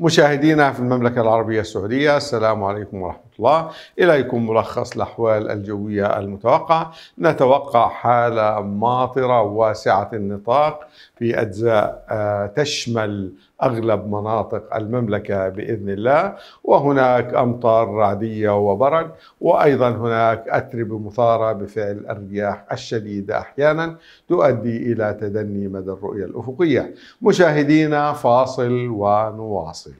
مشاهدينا في المملكة العربية السعودية السلام عليكم ورحمة الله إليكم ملخص الأحوال الجوية المتوقعة نتوقع حالة ماطرة واسعة النطاق في أجزاء آه، تشمل أغلب مناطق المملكة بإذن الله وهناك أمطار رعدية وبرد وأيضا هناك أتربة مثارة بفعل الرياح الشديدة أحيانا تؤدي إلى تدني مدى الرؤية الأفقية مشاهدينا فاصل ونواصل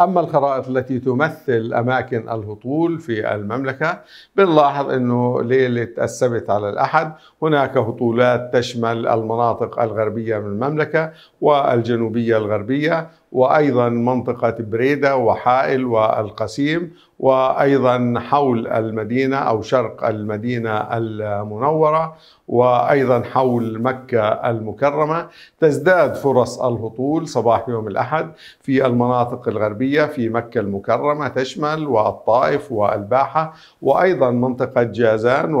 أما الخرائط التي تمثل أماكن الهطول في المملكة بنلاحظ أنه ليلة السبت على الأحد هناك هطولات تشمل المناطق الغربية من المملكة والجنوبية الغربية وايضا منطقه بريده وحائل والقسيم وايضا حول المدينه او شرق المدينه المنوره وايضا حول مكه المكرمه تزداد فرص الهطول صباح يوم الاحد في المناطق الغربيه في مكه المكرمه تشمل والطائف والباحه وايضا منطقه جازان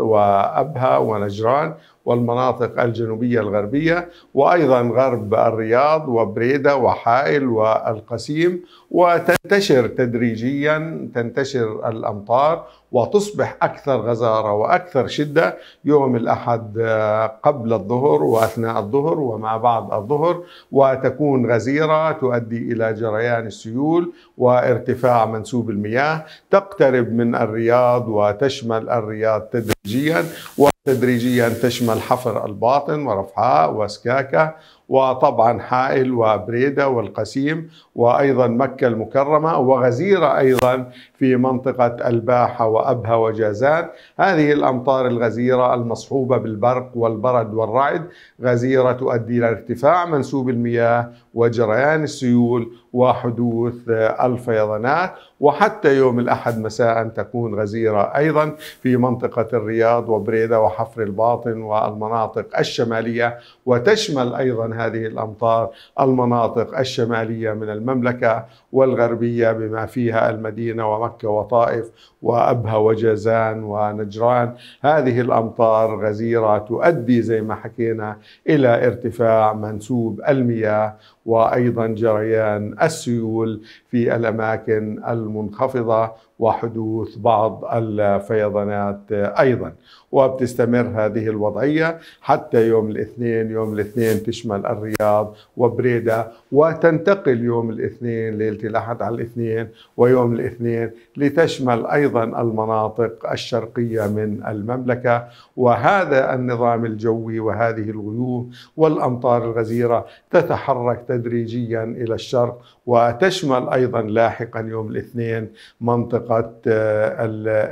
وابها ونجران والمناطق الجنوبية الغربية وأيضا غرب الرياض وبريدة وحائل والقسيم وتنتشر تدريجيا تنتشر الأمطار وتصبح أكثر غزارة وأكثر شدة يوم الأحد آه، قبل الظهر وأثناء الظهر وما بعد الظهر وتكون غزيرة تؤدي إلى جريان السيول وارتفاع منسوب المياه تقترب من الرياض وتشمل الرياض تدريجيا و تدريجيا تشمل حفر الباطن ورفحاء وسكاكة وطبعا حائل وبريدة والقسيم وأيضا مكة المكرمة وغزيرة أيضا في منطقة الباحة وأبها وجازان هذه الأمطار الغزيرة المصحوبة بالبرق والبرد والرعد غزيرة تؤدي إلى ارتفاع منسوب المياه وجريان السيول وحدوث الفيضانات وحتى يوم الأحد مساء تكون غزيرة أيضا في منطقة الرياض وبريدة وحائل وحفر الباطن والمناطق الشمالية وتشمل أيضا هذه الأمطار المناطق الشمالية من المملكة والغربية بما فيها المدينة ومكة وطائف وأبها وجازان ونجران هذه الأمطار غزيرة تؤدي زي ما حكينا إلى ارتفاع منسوب المياه وأيضا جريان السيول في الأماكن المنخفضة وحدوث بعض الفيضانات ايضا وبتستمر هذه الوضعيه حتى يوم الاثنين يوم الاثنين تشمل الرياض وبريده وتنتقل يوم الاثنين ليله الاحد على الاثنين ويوم الاثنين لتشمل ايضا المناطق الشرقيه من المملكه وهذا النظام الجوي وهذه الغيوم والامطار الغزيره تتحرك تدريجيا الى الشرق وتشمل ايضا لاحقا يوم الاثنين منطقه منطقة آه،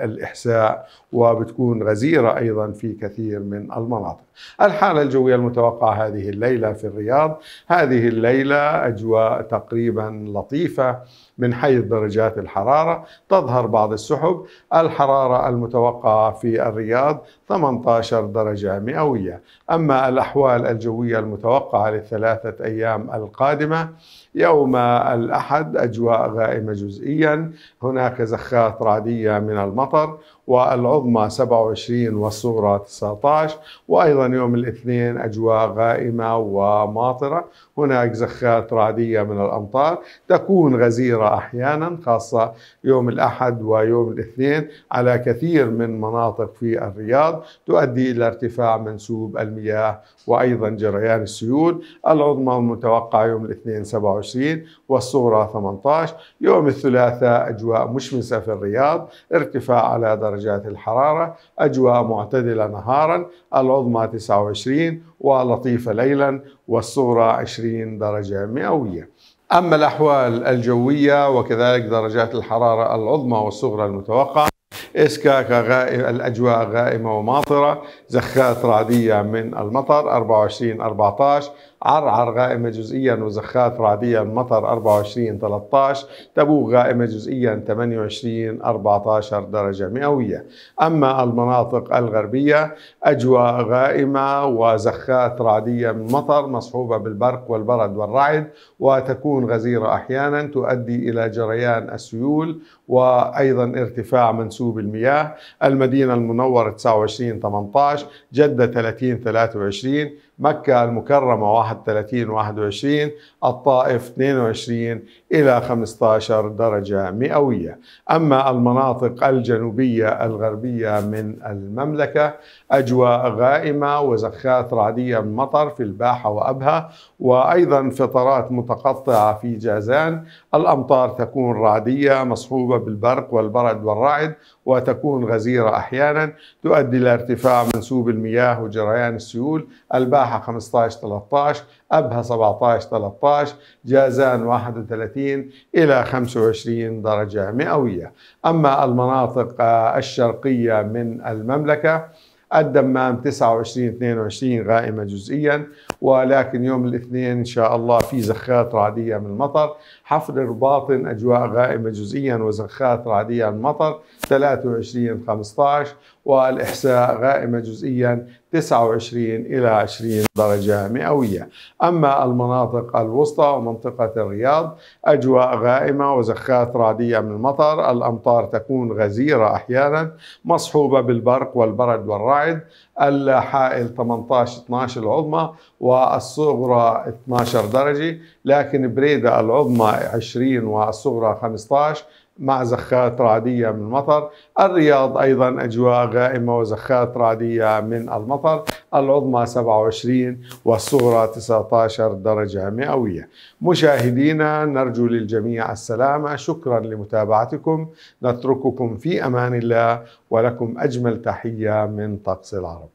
الإحساء وبتكون غزيرة أيضا في كثير من المناطق الحالة الجوية المتوقعة هذه الليلة في الرياض هذه الليلة أجواء تقريبا لطيفة من حيث درجات الحرارة تظهر بعض السحب الحرارة المتوقعة في الرياض 18 درجة مئوية أما الأحوال الجوية المتوقعة للثلاثة أيام القادمة يوم الأحد أجواء غائمة جزئيا هناك زخ بخات رعدية من المطر والعظمى 27 والصغرى 19 وأيضا يوم الاثنين أجواء غائمة وماطرة هناك زخات رعدية من الأمطار تكون غزيرة أحيانا خاصة يوم الأحد ويوم الاثنين على كثير من مناطق في الرياض تؤدي إلى ارتفاع منسوب المياه وأيضا جريان السيول العظمى المتوقع يوم الاثنين 27 والصغرى 18 يوم الثلاثاء أجواء مشمسة في الرياض ارتفاع على درجات الحرارة أجواء معتدلة نهارا العظمى 29 ولطيفة ليلا والصغرى 20 درجة مئوية أما الأحوال الجوية وكذلك درجات الحرارة العظمى والصغرى المتوقعة إسكاكا غائم الأجواء غائمة وماطرة زخات رعدية من المطر 24 14 عرعر غائمة جزئيا وزخات رعدية مطر 24 13 تبوك غائمة جزئيا 28 14 درجة مئوية أما المناطق الغربية أجواء غائمة وزخات رعدية من مطر مصحوبة بالبرق والبرد والرعد وتكون غزيرة أحيانا تؤدي إلى جريان السيول وأيضا ارتفاع منسوب المياه المدينة المنورة 29 18 جدة 30 23 مكة المكرمة 31 31 21 الطائف 22 إلى 15 درجة مئوية أما المناطق الجنوبية الغربية من المملكة أجواء غائمة وزخات رعدية من مطر في الباحة وأبها وأيضا فترات متقطعة في جازان الأمطار تكون رعدية مصحوبة بالبرق والبرد والرعد وتكون غزيرة أحيانا تؤدي إلى ارتفاع منسوب المياه وجريان السيول الباحة 15 13 أبها 17 13 جازان 31 إلى 25 درجة مئوية أما المناطق آه، الشرقية من المملكة الدمام 29 22 غائمة جزئيا ولكن يوم الاثنين إن شاء الله في زخات رعدية من المطر حفر الباطن أجواء غائمة جزئيا وزخات رعدية من المطر 23 15 والإحساء غائمة جزئيا 29 إلى 20 درجة مئوية أما المناطق الوسطى ومنطقة الرياض أجواء غائمة وزخات رعدية من المطر الأمطار تكون غزيرة أحيانا مصحوبة بالبرق والبرد والرعد الحائل 18 12 العظمى والصغرى 12 درجة لكن بريدة العظمى 20 والصغرى 15 مع زخات رعدية من المطر الرياض أيضا أجواء غائمة وزخات رعدية من المطر العظمى 27 والصغرى 19 درجة مئوية مشاهدينا نرجو للجميع السلامة شكرا لمتابعتكم نترككم في أمان الله ولكم أجمل تحية من طقس العرب